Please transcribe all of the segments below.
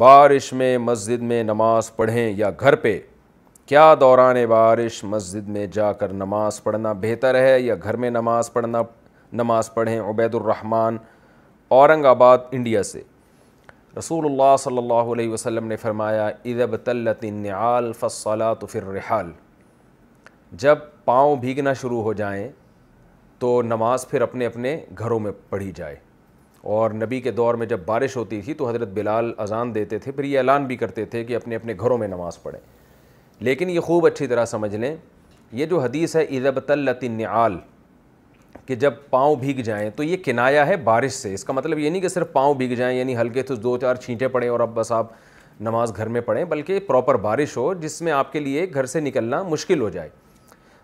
बारिश में मस्जिद में नमाज़ पढ़ें या घर पे क्या दौरान बारिश मस्जिद में जाकर नमाज़ पढ़ना बेहतर है या घर में नमाज़ पढ़ना नमाज़ पढ़ें उबैदुलरहमान औरंगाबाद इंडिया से रसूलुल्लाह सल्लल्लाहु अलैहि वसल्लम ने फरमाया इदब तल्लतिनआल फ़सला तो फिर रिहाल जब पाँव भीगना शुरू हो जाएँ तो नमाज़ फिर अपने अपने घरों में पढ़ी जाए और नबी के दौर में जब बारिश होती थी तो हज़रत बिलाल अजान देते थे फिर ये ऐलान भी करते थे कि अपने अपने घरों में नमाज़ पढ़ें लेकिन ये खूब अच्छी तरह समझ लें यह जो हदीस है ईदबतलतिनआल कि जब पाँव भीग जाएँ तो ये किनाया है बारिश से इसका मतलब ये नहीं कि सिर्फ पाँव भीग जाएँ यानी हल्के तो दो चार छींटे पड़ें और अब बस आप नमाज घर में पढ़ें बल्कि प्रॉपर बारिश हो जिसमें आपके लिए घर से निकलना मुश्किल हो जाए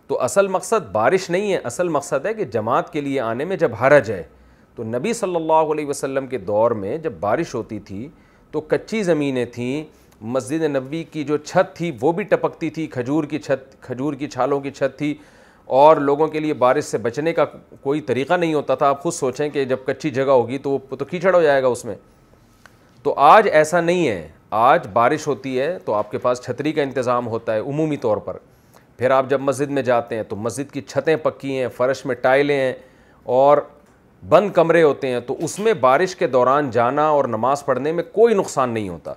तो असल मकसद बारिश नहीं है असल मकसद है कि जमात के लिए आने में जब हरज है तो नबी सल्लल्लाहु अलैहि वसल्लम के दौर में जब बारिश होती थी तो कच्ची ज़मीनें थीं मस्जिद नबी की जो छत थी वो भी टपकती थी खजूर की छत खजूर की छालों की छत थी और लोगों के लिए बारिश से बचने का कोई तरीका नहीं होता था आप खुद सोचें कि जब कच्ची जगह होगी तो वो तो कीचड़ हो जाएगा उसमें तो आज ऐसा नहीं है आज बारिश होती है तो आपके पास छतरी का इंतज़ाम होता है उमूमी तौर पर फिर आप जब मस्जिद में जाते हैं तो मस्जिद की छतें पक्की हैं फ़र्श में टाइलें हैं और बंद कमरे होते हैं तो उसमें बारिश के दौरान जाना और नमाज़ पढ़ने में कोई नुकसान नहीं होता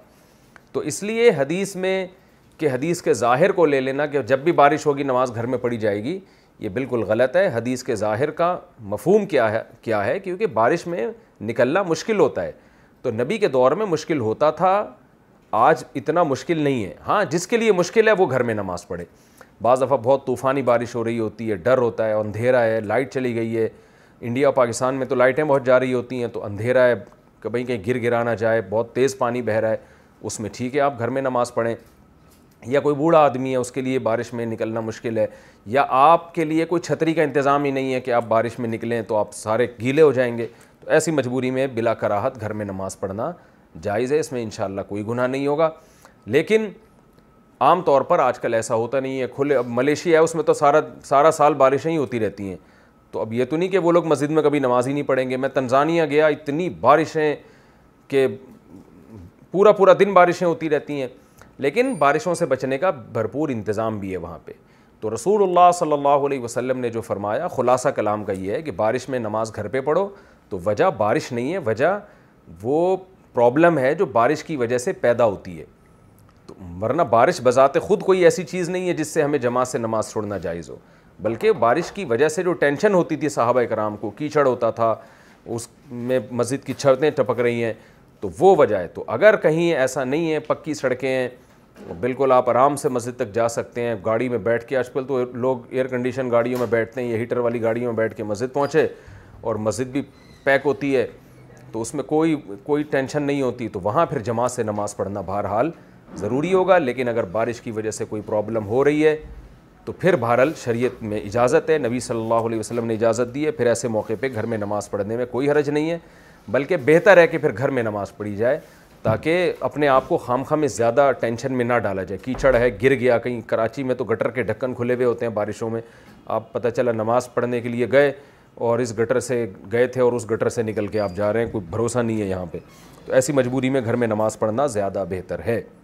तो इसलिए हदीस में कि हदीस के ज़ाहिर को ले लेना कि जब भी बारिश होगी नमाज़ घर में पढ़ी जाएगी ये बिल्कुल गलत है हदीस के ज़ाहिर का मफहम क्या है क्या है क्योंकि बारिश में निकलना मुश्किल होता है तो नबी के दौर में मुश्किल होता था आज इतना मुश्किल नहीं है हाँ जिसके लिए मुश्किल है वो घर में नमाज़ पढ़े बाज़ दफ़ा बहुत तूफ़ानी बारिश हो रही होती है डर होता है अंधेरा है लाइट चली गई है इंडिया और पाकिस्तान में तो लाइटें बहुत जा रही होती हैं तो अंधेरा है कभी कहीं गिर गिरा ना जाए बहुत तेज़ पानी बह रहा है उसमें ठीक है आप घर में नमाज़ पढ़ें या कोई बूढ़ा आदमी है उसके लिए बारिश में निकलना मुश्किल है या आपके लिए कोई छतरी का इंतज़ाम ही नहीं है कि आप बारिश में निकलें तो आप सारे गीले हो जाएंगे तो ऐसी मजबूरी में बिला कराहत घर में नमाज़ पढ़ना जायज़ है इसमें इन कोई गुनाह नहीं होगा लेकिन आम तौर पर आजकल ऐसा होता नहीं है खुले अब मलेशिया है उसमें तो सारा सारा साल बारिशें ही होती रहती हैं तो अब ये तो नहीं कि वो लोग मस्जिद में कभी नमाज ही नहीं पढ़ेंगे मैं तंजानिया गया इतनी बारिशें कि पूरा पूरा दिन बारिशें होती रहती हैं लेकिन बारिशों से बचने का भरपूर इंतज़ाम भी है वहाँ पर तो रसूल सल्लल्लाहु वसलम ने जो फरमाया ख़ुलासा कलाम का ये है कि बारिश में नमाज़ घर पर पढ़ो तो वजह बारिश नहीं है वजह वो प्रॉब्लम है जो बारिश की वजह से पैदा होती है तो वरना बारिश बजाते ख़ुद कोई ऐसी चीज़ नहीं है जिससे हमें जमात से नमाज़ छोड़ना जायज़ हो बल्कि बारिश की वजह से जो टेंशन होती थी साहबा कराम को कीचड़ होता था उस में मस्जिद की छतें टपक रही हैं तो वो वजह है तो अगर कहीं ऐसा नहीं है पक्की सड़कें हैं तो बिल्कुल आप आराम से मस्जिद तक जा सकते हैं गाड़ी में बैठ के आजकल तो लोग एयर कंडीशन गाड़ियों में बैठते हैं या हीटर वाली गाड़ियों में बैठ के मस्जिद पहुँचे और मस्जिद भी पैक होती है तो उसमें कोई कोई टेंशन नहीं होती तो वहाँ फिर जमात से नमाज़ पढ़ना बहरहाल ज़रूरी होगा लेकिन अगर बारिश की वजह से कोई प्रॉब्लम हो रही है तो फिर बहरल शरीयत में इजाज़त है नबी सल्लल्लाहु अलैहि वसल्लम ने इजाज़त दी है फिर ऐसे मौके पे घर में नमाज़ पढ़ने में कोई हरज नहीं है बल्कि बेहतर है कि फिर घर में नमाज़ पढ़ी जाए ताकि अपने आप को खाम खा में ज़्यादा टेंशन में ना डाला जाए कीचड़ है गिर गया कहीं कराची में तो गटर के ढक्कन खुले हुए होते हैं बारिशों में आप पता चला नमाज़ पढ़ने के लिए गए और इस गटर से गए थे और उस गटर से निकल के आप जा रहे हैं कोई भरोसा नहीं है यहाँ पर तो ऐसी मजबूरी में घर में नमाज़ पढ़ना ज़्यादा बेहतर है